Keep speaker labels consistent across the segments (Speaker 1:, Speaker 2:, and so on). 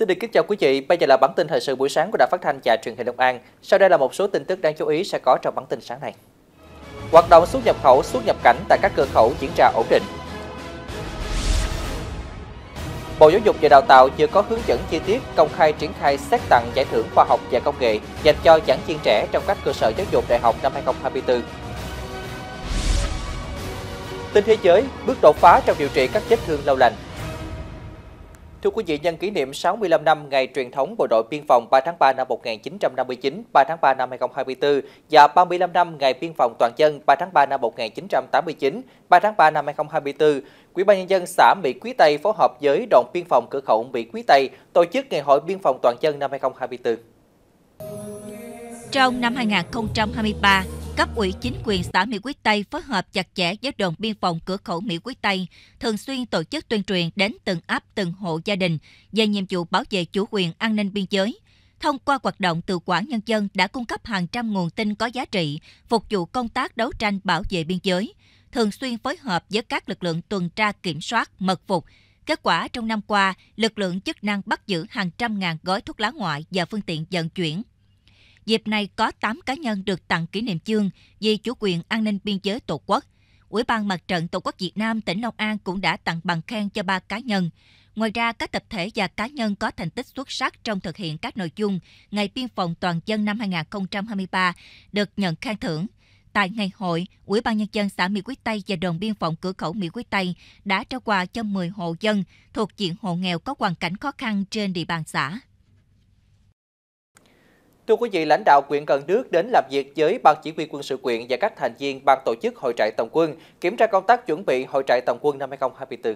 Speaker 1: Xin được kính chào quý vị, bây giờ là bản tin thời sự buổi sáng của Đài Phát thanh và Truyền hình Long An. Sau đây là một số tin tức đáng chú ý sẽ có trong bản tin sáng này. Hoạt động xuất nhập khẩu, xuất nhập cảnh tại các cửa khẩu diễn ra ổn định. Bộ Giáo dục và Đào tạo chưa có hướng dẫn chi tiết công khai triển khai xét tặng giải thưởng khoa học và công nghệ dành cho giảng viên trẻ trong các cơ sở giáo dục đại học năm 2024. Tin thế giới, bước đột phá trong điều trị các vết thương lâu lành Thưa quý vị, nhân kỷ niệm 65 năm ngày truyền thống Bộ đội Biên phòng 3 tháng 3 năm 1959, 3 tháng 3 năm 2024 và 35 năm ngày Biên phòng Toàn dân 3 tháng 3 năm 1989, 3 tháng 3 năm 2024, quỹ ban Nhân dân xã Mỹ Quý Tây phối hợp với đồn biên phòng cửa khẩu Mỹ Quý Tây tổ chức Ngày hội Biên phòng Toàn dân năm 2024.
Speaker 2: Trong năm 2023, Cấp ủy chính quyền xã Mỹ Quý Tây phối hợp chặt chẽ với đồn biên phòng cửa khẩu Mỹ Quý Tây, thường xuyên tổ chức tuyên truyền đến từng ấp từng hộ gia đình về nhiệm vụ bảo vệ chủ quyền an ninh biên giới. Thông qua hoạt động từ quản nhân dân đã cung cấp hàng trăm nguồn tin có giá trị, phục vụ công tác đấu tranh bảo vệ biên giới, thường xuyên phối hợp với các lực lượng tuần tra kiểm soát, mật phục, Kết quả trong năm qua, lực lượng chức năng bắt giữ hàng trăm ngàn gói thuốc lá ngoại và phương tiện vận chuyển Dịp này có 8 cá nhân được tặng kỷ niệm chương vì chủ quyền an ninh biên giới Tổ quốc. Ủy ban Mặt trận Tổ quốc Việt Nam tỉnh Long An cũng đã tặng bằng khen cho 3 cá nhân. Ngoài ra, các tập thể và cá nhân có thành tích xuất sắc trong thực hiện các nội dung Ngày Biên phòng Toàn dân năm 2023 được nhận khen thưởng. Tại ngày hội, Ủy ban Nhân dân xã Mỹ Quý Tây và đồn biên phòng cửa khẩu Mỹ Quý Tây đã trao quà cho 10 hộ dân thuộc diện hộ nghèo có hoàn cảnh khó khăn trên địa bàn xã.
Speaker 1: Thưa quý vị, lãnh đạo quyện Cần Đước đến làm việc với Ban Chỉ huy quân sự quyện và các thành viên Ban tổ chức Hội trại Tổng quân, kiểm tra công tác chuẩn bị Hội trại Tổng quân năm 2024.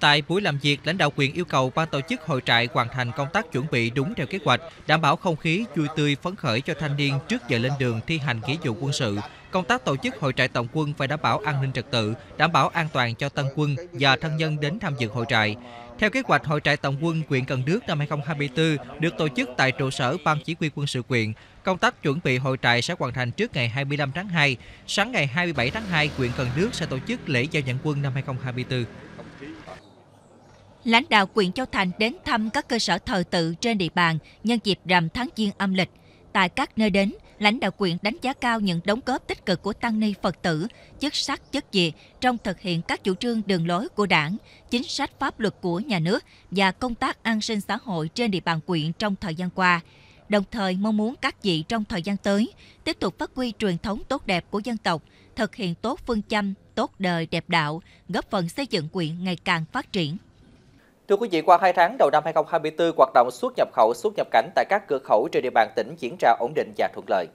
Speaker 1: Tại buổi làm việc, lãnh đạo quyền yêu cầu ban tổ chức hội trại hoàn thành công tác chuẩn bị đúng theo kế hoạch, đảm bảo không khí vui tươi phấn khởi cho thanh niên trước giờ lên đường thi hành nghĩa vụ quân sự. Công tác tổ chức hội trại tổng quân phải đảm bảo an ninh trật tự, đảm bảo an toàn cho tân quân và thân nhân đến tham dự hội trại. Theo kế hoạch, hội trại tổng quân quyện Cần Đước năm 2024 được tổ chức tại trụ sở Ban Chỉ huy quân sự quyện. Công tác chuẩn bị hội trại sẽ hoàn thành trước ngày 25 tháng 2. Sáng ngày 27 tháng 2, quyện Cần Đước sẽ tổ chức lễ giao nhận quân năm 2024.
Speaker 2: Lãnh đạo quyện Châu Thành đến thăm các cơ sở thờ tự trên địa bàn nhân dịp rằm tháng Giêng âm lịch. Tại các nơi đến, lãnh đạo quyện đánh giá cao những đóng góp tích cực của tăng ni Phật tử, chức sắc chức việc trong thực hiện các chủ trương đường lối của đảng, chính sách pháp luật của nhà nước và công tác an sinh xã hội trên địa bàn quyện trong thời gian qua. Đồng thời mong muốn các vị trong thời gian tới tiếp tục phát huy truyền thống tốt đẹp của dân tộc, thực hiện tốt phương châm tốt đời đẹp đạo, góp phần xây dựng quyện ngày càng phát triển.
Speaker 1: Thưa quý vị, qua 2 tháng đầu năm 2024, hoạt động xuất nhập khẩu, xuất nhập cảnh tại các cửa khẩu trên địa bàn tỉnh diễn ra ổn định và thuận lợi.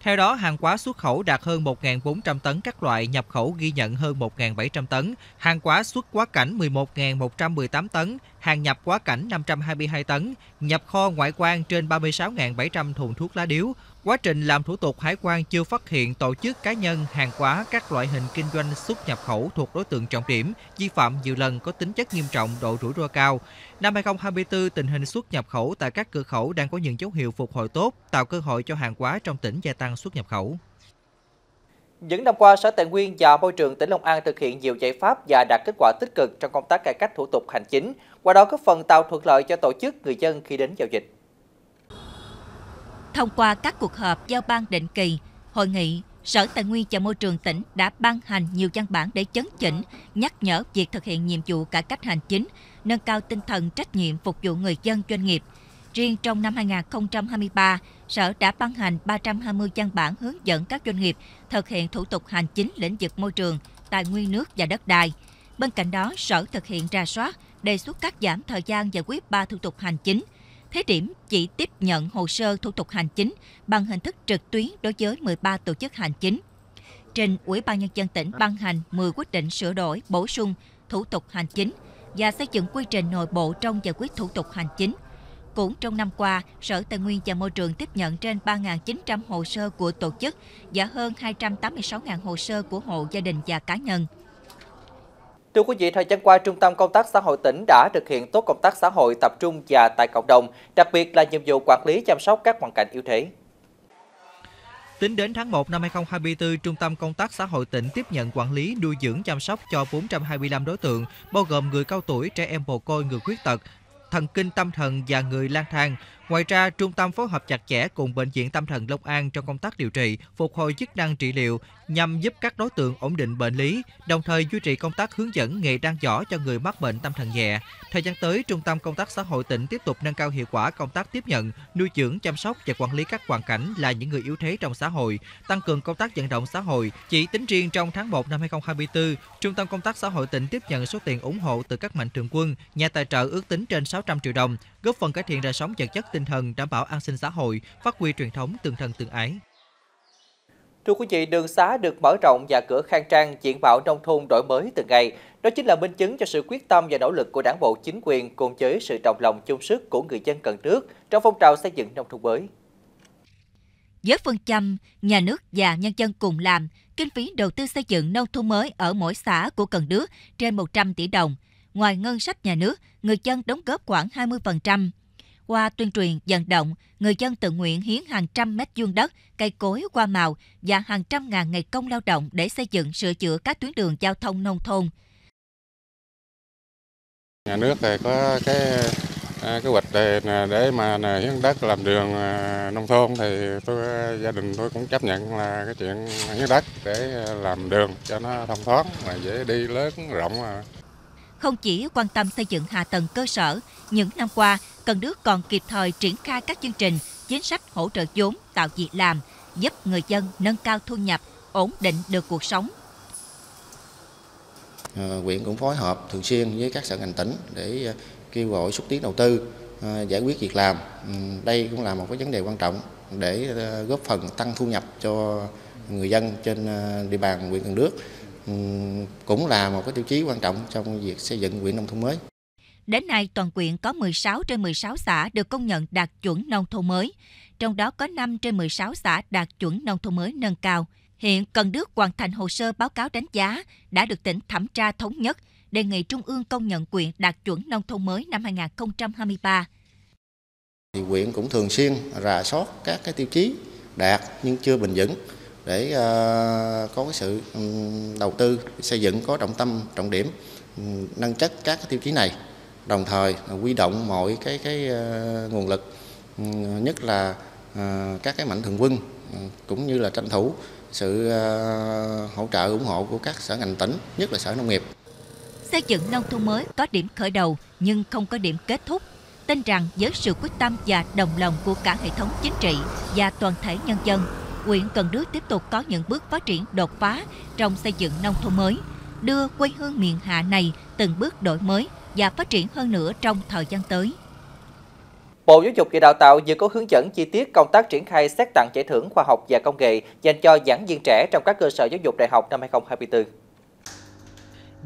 Speaker 1: Theo đó, hàng quá xuất khẩu đạt hơn 1.400 tấn các loại, nhập khẩu ghi nhận hơn 1.700 tấn, hàng quá xuất quá cảnh 11.118 tấn, hàng nhập quá cảnh 522 tấn, nhập kho ngoại quan trên 36.700 thùng thuốc lá điếu, Quá trình làm thủ tục hải quan chưa phát hiện tổ chức cá nhân hàng hóa các loại hình kinh doanh xuất nhập khẩu thuộc đối tượng trọng điểm, vi phạm nhiều lần có tính chất nghiêm trọng, độ rủi ro cao. Năm 2024, tình hình xuất nhập khẩu tại các cửa khẩu đang có những dấu hiệu phục hồi tốt, tạo cơ hội cho hàng hóa trong tỉnh gia tăng xuất nhập khẩu. Những năm qua, Sở Tài nguyên và Môi trường tỉnh Long An thực hiện nhiều giải pháp và đạt kết quả tích cực trong công tác cải cách thủ tục hành chính, qua đó góp phần tạo thuận lợi cho tổ chức người dân khi đến giao dịch.
Speaker 2: Thông qua các cuộc họp giao ban định kỳ, hội nghị, Sở Tài nguyên và Môi trường tỉnh đã ban hành nhiều văn bản để chấn chỉnh, nhắc nhở việc thực hiện nhiệm vụ cải cách hành chính, nâng cao tinh thần trách nhiệm phục vụ người dân doanh nghiệp. Riêng trong năm 2023, Sở đã ban hành 320 văn bản hướng dẫn các doanh nghiệp thực hiện thủ tục hành chính lĩnh vực môi trường, tài nguyên nước và đất đai. Bên cạnh đó, Sở thực hiện ra soát, đề xuất cắt giảm thời gian giải quyết 3 thủ tục hành chính – Thế điểm chỉ tiếp nhận hồ sơ thủ tục hành chính bằng hình thức trực tuyến đối với 13 tổ chức hành chính. Trình Ủy ban Nhân dân tỉnh ban hành 10 quyết định sửa đổi, bổ sung thủ tục hành chính và xây dựng quy trình nội bộ trong giải quyết thủ tục hành chính. Cũng trong năm qua, Sở Tài nguyên và Môi trường tiếp nhận trên 3.900 hồ sơ của tổ chức và hơn 286.000 hồ sơ của hộ gia đình và cá nhân.
Speaker 1: Thưa quý vị, thời gian qua, Trung tâm Công tác Xã hội tỉnh đã thực hiện tốt công tác xã hội tập trung và tại cộng đồng, đặc biệt là nhiệm vụ quản lý chăm sóc các hoàn cảnh yếu thế. Tính đến tháng 1 năm 2024, Trung tâm Công tác Xã hội tỉnh tiếp nhận quản lý, nuôi dưỡng, chăm sóc cho 425 đối tượng, bao gồm người cao tuổi, trẻ em mồ côi, người khuyết tật, thần kinh tâm thần và người lang thang Ngoài ra, trung tâm phối hợp chặt chẽ cùng Bệnh viện Tâm thần Long An trong công tác điều trị, phục hồi chức năng trị liệu nhằm giúp các đối tượng ổn định bệnh lý, đồng thời duy trì công tác hướng dẫn nghề đăng võ cho người mắc bệnh tâm thần nhẹ. Thời gian tới, Trung tâm Công tác Xã hội tỉnh tiếp tục nâng cao hiệu quả công tác tiếp nhận, nuôi dưỡng, chăm sóc và quản lý các hoàn cảnh là những người yếu thế trong xã hội, tăng cường công tác vận động xã hội. Chỉ tính riêng trong tháng 1 năm 2024, Trung tâm Công tác Xã hội tỉnh tiếp nhận số tiền ủng hộ từ các mạnh thường quân, nhà tài trợ ước tính trên 600 triệu đồng, góp phần cải thiện đời sống vật chất tinh tinh thần đảm bảo an sinh xã hội, phát huy truyền thống tương thân tương ái. Thưa quý vị, đường xá được mở rộng và cửa khang trang, diện mạo nông thôn đổi mới từng ngày. Đó chính là minh chứng cho sự quyết tâm và nỗ lực của đảng bộ chính quyền cùng với sự đồng lòng chung sức của người dân cần nước trong phong trào xây dựng nông thôn mới.
Speaker 2: Với phương châm, nhà nước và nhân dân cùng làm, kinh phí đầu tư xây dựng nông thôn mới ở mỗi xã của Cần Đước trên 100 tỷ đồng. Ngoài ngân sách nhà nước, người dân đóng góp khoảng 20%, qua tuyên truyền vận động, người dân tự nguyện hiến hàng trăm mét vuông đất, cây cối qua màu và hàng trăm ngàn ngày công lao động để xây dựng sửa chữa các tuyến đường giao thông nông thôn.
Speaker 1: Nhà nước thì có cái cái à, hoạch để à, mà à, hiến đất làm đường nông thôn thì tôi gia đình tôi cũng chấp nhận là cái chuyện hiến đất để làm đường cho nó thông thoáng và dễ đi lớn rộng mà
Speaker 2: không chỉ quan tâm xây dựng hạ tầng cơ sở, những năm qua, Cần Đức còn kịp thời triển khai các chương trình, chính sách hỗ trợ vốn, tạo việc làm, giúp người dân nâng cao thu nhập, ổn định được cuộc sống.
Speaker 1: Quyện ờ, cũng phối hợp thường xuyên với các sở ngành tỉnh để ờ, kêu gọi xúc tiến đầu tư, ờ, giải quyết việc làm. Ừ, đây cũng là một cái vấn đề quan trọng để góp phần tăng thu nhập cho người dân trên địa bàn huyện Cần Đước cũng là một cái tiêu chí quan trọng trong việc xây dựng huyện nông thôn mới.
Speaker 2: Đến nay, toàn quyện có 16 trên 16 xã được công nhận đạt chuẩn nông thôn mới, trong đó có 5 trên 16 xã đạt chuẩn nông thôn mới nâng cao. Hiện Cần Đức hoàn thành hồ sơ báo cáo đánh giá đã được tỉnh thẩm tra thống nhất, đề nghị Trung ương công nhận quyện đạt chuẩn nông thôn mới năm 2023.
Speaker 1: Thì quyện cũng thường xuyên rà soát các cái tiêu chí đạt nhưng chưa bình vững để ờ, có cái sự ừ, đầu tư xây dựng có trọng tâm trọng điểm ừ, nâng chất các tiêu chí này đồng thời quy động mọi cái cái ờ, nguồn lực ừ, nhất là ờ, các cái mạnh thường quân cũng như là tranh thủ sự hỗ trợ ủng hộ của các sở ngành tỉnh nhất là sở nông nghiệp
Speaker 2: xây dựng nông thôn mới có điểm khởi đầu nhưng không có điểm kết thúc tin rằng với sự quyết tâm và đồng lòng của cả hệ thống chính trị và toàn thể nhân dân huyện Cần Đức tiếp tục có những bước phát triển đột phá trong xây dựng nông thôn mới, đưa quê hương miền Hạ này từng bước đổi mới và phát triển hơn nữa trong thời gian tới.
Speaker 1: Bộ Giáo dục và Đào tạo vừa có hướng dẫn chi tiết công tác triển khai xét tặng giải thưởng khoa học và công nghệ dành cho giảng viên trẻ trong các cơ sở giáo dục đại học năm 2024.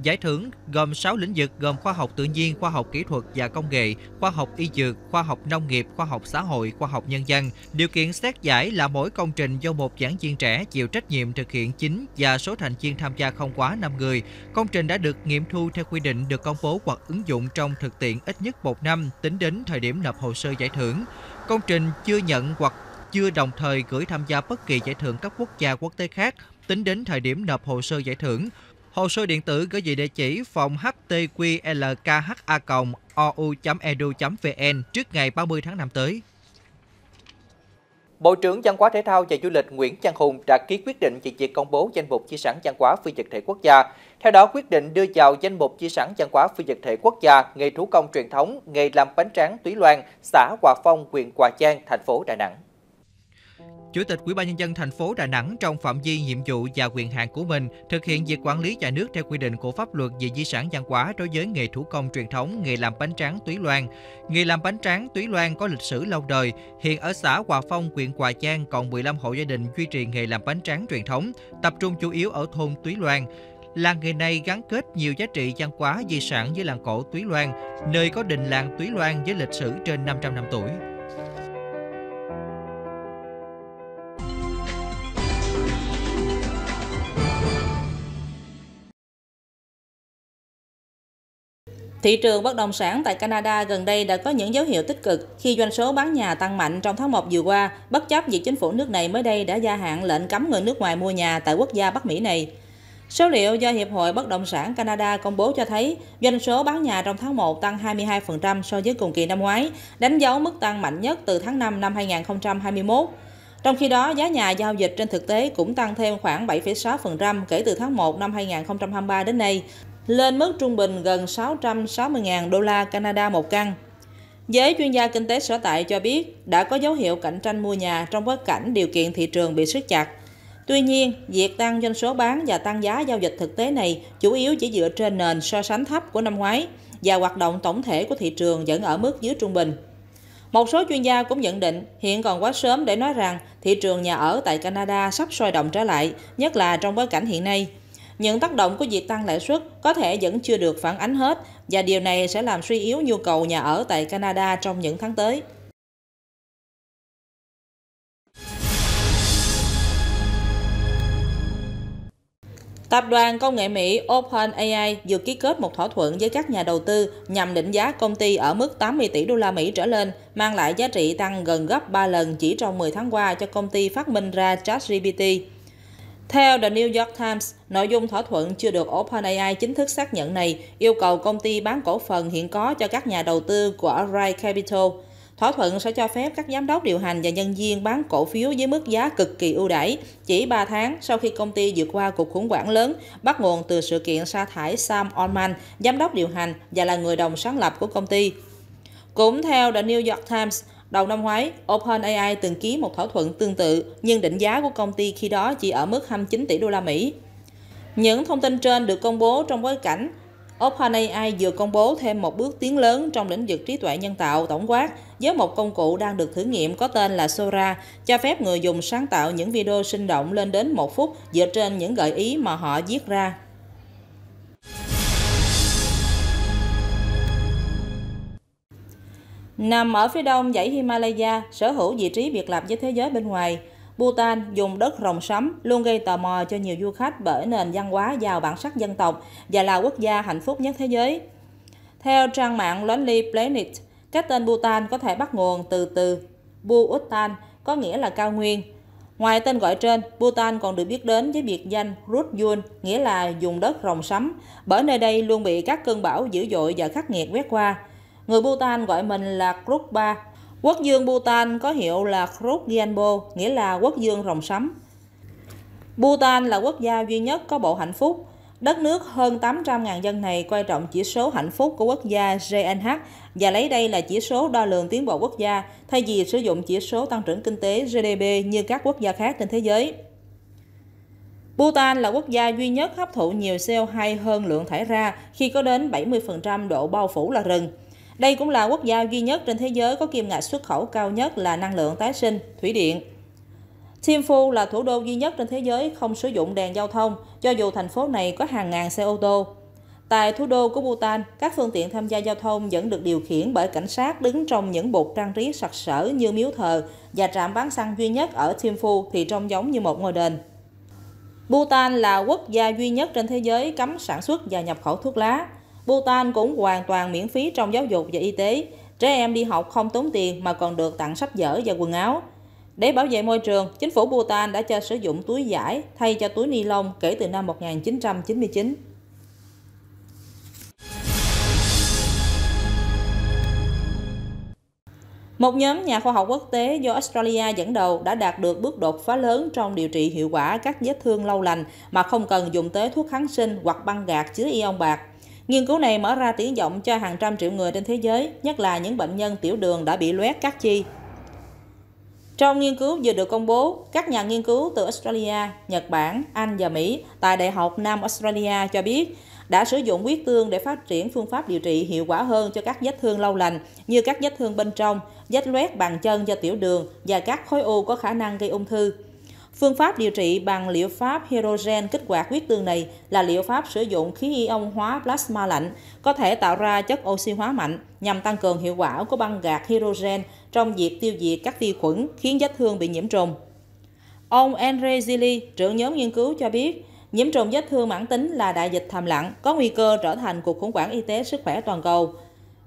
Speaker 1: Giải thưởng gồm 6 lĩnh vực gồm khoa học tự nhiên, khoa học kỹ thuật và công nghệ, khoa học y dược, khoa học nông nghiệp, khoa học xã hội, khoa học nhân dân. Điều kiện xét giải là mỗi công trình do một giảng viên trẻ chịu trách nhiệm thực hiện chính và số thành viên tham gia không quá 5 người. Công trình đã được nghiệm thu theo quy định được công bố hoặc ứng dụng trong thực tiễn ít nhất một năm tính đến thời điểm nộp hồ sơ giải thưởng. Công trình chưa nhận hoặc chưa đồng thời gửi tham gia bất kỳ giải thưởng cấp quốc gia quốc tế khác tính đến thời điểm nộp hồ sơ giải thưởng. Hồ sơ điện tử gửi về địa chỉ phòng htqlkha.ou.edu.vn trước ngày 30 tháng 5 tới. Bộ trưởng Văn hóa Thể thao và Du lịch Nguyễn Văn Hùng đã ký quyết định về việc công bố danh mục di sản văn hóa phi vật thể quốc gia. Theo đó, quyết định đưa vào danh mục di sản văn hóa phi vật thể quốc gia nghề thủ công truyền thống, nghề làm bánh tráng Túy Loan, xã Hòa Phong, huyện Hòa Giang, thành phố Đà Nẵng. Chủ tịch Ủy ban nhân dân thành phố Đà Nẵng trong phạm vi nhiệm vụ và quyền hạn của mình thực hiện việc quản lý nhà nước theo quy định của pháp luật về di sản văn hóa đối với nghề thủ công truyền thống, nghề làm bánh tráng Túy Loan. Nghề làm bánh tráng Túy Loan có lịch sử lâu đời, hiện ở xã Hòa Phong, huyện Hòa Giang còn 15 hộ gia đình duy trì nghề làm bánh tráng truyền thống, tập trung chủ yếu ở thôn Túy Loan. Làng nghề này gắn kết nhiều giá trị văn hóa di sản với làng cổ Túy Loan, nơi có đình làng Túy Loan với lịch sử trên 500 năm tuổi.
Speaker 3: Thị trường bất động sản tại Canada gần đây đã có những dấu hiệu tích cực khi doanh số bán nhà tăng mạnh trong tháng 1 vừa qua, bất chấp việc chính phủ nước này mới đây đã gia hạn lệnh cấm người nước ngoài mua nhà tại quốc gia Bắc Mỹ này. Số liệu do Hiệp hội Bất động sản Canada công bố cho thấy doanh số bán nhà trong tháng 1 tăng 22% so với cùng kỳ năm ngoái, đánh dấu mức tăng mạnh nhất từ tháng 5 năm 2021. Trong khi đó, giá nhà giao dịch trên thực tế cũng tăng thêm khoảng 7,6% kể từ tháng 1 năm 2023 đến nay, lên mức trung bình gần 660.000 đô la Canada một căn. Giới chuyên gia kinh tế sở tại cho biết đã có dấu hiệu cạnh tranh mua nhà trong bối cảnh điều kiện thị trường bị siết chặt. Tuy nhiên, việc tăng doanh số bán và tăng giá giao dịch thực tế này chủ yếu chỉ dựa trên nền so sánh thấp của năm ngoái và hoạt động tổng thể của thị trường vẫn ở mức dưới trung bình. Một số chuyên gia cũng nhận định hiện còn quá sớm để nói rằng thị trường nhà ở tại Canada sắp sôi động trở lại, nhất là trong bối cảnh hiện nay những tác động của việc tăng lãi suất có thể vẫn chưa được phản ánh hết và điều này sẽ làm suy yếu nhu cầu nhà ở tại Canada trong những tháng tới. Tập đoàn công nghệ Mỹ OpenAI vừa ký kết một thỏa thuận với các nhà đầu tư nhằm định giá công ty ở mức 80 tỷ đô la Mỹ trở lên, mang lại giá trị tăng gần gấp 3 lần chỉ trong 10 tháng qua cho công ty phát minh ra ChatGPT. Theo The New York Times, nội dung thỏa thuận chưa được OpenAI chính thức xác nhận này yêu cầu công ty bán cổ phần hiện có cho các nhà đầu tư của Rai Capital. Thỏa thuận sẽ cho phép các giám đốc điều hành và nhân viên bán cổ phiếu với mức giá cực kỳ ưu đãi chỉ 3 tháng sau khi công ty vượt qua cuộc khủng hoảng lớn bắt nguồn từ sự kiện sa thải Sam Altman, giám đốc điều hành và là người đồng sáng lập của công ty. Cũng theo The New York Times, Đầu năm ngoái, OpenAI từng ký một thỏa thuận tương tự, nhưng định giá của công ty khi đó chỉ ở mức 29 tỷ đô la Mỹ. Những thông tin trên được công bố trong bối cảnh OpenAI vừa công bố thêm một bước tiến lớn trong lĩnh vực trí tuệ nhân tạo tổng quát với một công cụ đang được thử nghiệm có tên là Sora, cho phép người dùng sáng tạo những video sinh động lên đến một phút dựa trên những gợi ý mà họ viết ra. Nằm ở phía đông dãy Himalaya, sở hữu vị trí biệt lập với thế giới bên ngoài, Bhutan dùng đất rồng sấm luôn gây tò mò cho nhiều du khách bởi nền văn hóa giàu bản sắc dân tộc và là quốc gia hạnh phúc nhất thế giới. Theo trang mạng Lonely Planet, cái tên Bhutan có thể bắt nguồn từ từ Bhutan, có nghĩa là cao nguyên. Ngoài tên gọi trên, Bhutan còn được biết đến với biệt danh Rut nghĩa là dùng đất rồng sấm, bởi nơi đây luôn bị các cơn bão dữ dội và khắc nghiệt quét qua. Người Bhutan gọi mình là Kruk Quốc dương Bhutan có hiệu là Kruk Gyampo, nghĩa là quốc dương rồng sấm. Bhutan là quốc gia duy nhất có bộ hạnh phúc. Đất nước hơn 800.000 dân này coi trọng chỉ số hạnh phúc của quốc gia GNH và lấy đây là chỉ số đo lường tiến bộ quốc gia thay vì sử dụng chỉ số tăng trưởng kinh tế GDP như các quốc gia khác trên thế giới. Bhutan là quốc gia duy nhất hấp thụ nhiều CO2 hơn lượng thải ra khi có đến 70% độ bao phủ là rừng. Đây cũng là quốc gia duy nhất trên thế giới có kim ngạch xuất khẩu cao nhất là năng lượng tái sinh, thủy điện. Thimphu là thủ đô duy nhất trên thế giới không sử dụng đèn giao thông, cho dù thành phố này có hàng ngàn xe ô tô. Tại thủ đô của Bhutan, các phương tiện tham gia giao thông vẫn được điều khiển bởi cảnh sát đứng trong những bục trang trí sặc sỡ như miếu thờ và trạm bán xăng duy nhất ở Thimphu thì trông giống như một ngôi đền. Bhutan là quốc gia duy nhất trên thế giới cấm sản xuất và nhập khẩu thuốc lá. Bhutan cũng hoàn toàn miễn phí trong giáo dục và y tế. Trẻ em đi học không tốn tiền mà còn được tặng sách vở và quần áo. Để bảo vệ môi trường, chính phủ Bhutan đã cho sử dụng túi giải thay cho túi ni lông kể từ năm 1999. Một nhóm nhà khoa học quốc tế do Australia dẫn đầu đã đạt được bước đột phá lớn trong điều trị hiệu quả các vết thương lâu lành mà không cần dùng tới thuốc kháng sinh hoặc băng gạc chứa ion bạc. Nghiên cứu này mở ra tiếng vọng cho hàng trăm triệu người trên thế giới, nhất là những bệnh nhân tiểu đường đã bị loét các chi. Trong nghiên cứu vừa được công bố, các nhà nghiên cứu từ Australia, Nhật Bản, Anh và Mỹ tại Đại học Nam Australia cho biết đã sử dụng huyết tương để phát triển phương pháp điều trị hiệu quả hơn cho các vết thương lâu lành như các vết thương bên trong, vết loét bàn chân do tiểu đường và các khối u có khả năng gây ung thư. Phương pháp điều trị bằng liệu pháp hydrogen kích hoạt huyết tương này là liệu pháp sử dụng khí ion hóa plasma lạnh, có thể tạo ra chất oxy hóa mạnh nhằm tăng cường hiệu quả của băng gạc hydrogen trong việc tiêu diệt các vi khuẩn khiến vết thương bị nhiễm trùng. Ông Andre Zilli, trưởng nhóm nghiên cứu cho biết, nhiễm trùng vết thương mãn tính là đại dịch thầm lặng, có nguy cơ trở thành cuộc khủng hoảng y tế sức khỏe toàn cầu.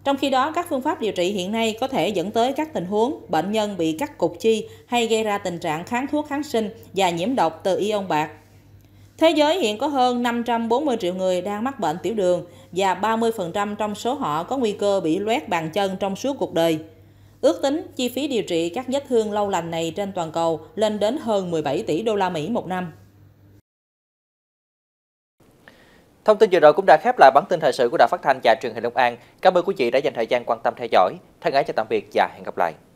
Speaker 3: Trong khi đó, các phương pháp điều trị hiện nay có thể dẫn tới các tình huống bệnh nhân bị cắt cục chi hay gây ra tình trạng kháng thuốc kháng sinh và nhiễm độc từ ion bạc. Thế giới hiện có hơn 540 triệu người đang mắc bệnh tiểu đường và 30% trong số họ có nguy cơ bị loét bàn chân trong suốt cuộc đời. Ước tính chi phí điều trị các vết thương lâu lành này trên toàn cầu lên đến hơn 17 tỷ đô la Mỹ một năm.
Speaker 1: Thông tin vừa rồi cũng đã khép lại bản tin thời sự của Đài Phát thanh và Truyền hình Long An. Cảm ơn quý vị đã dành thời gian quan tâm theo dõi. Thân ái chào tạm biệt và hẹn gặp lại.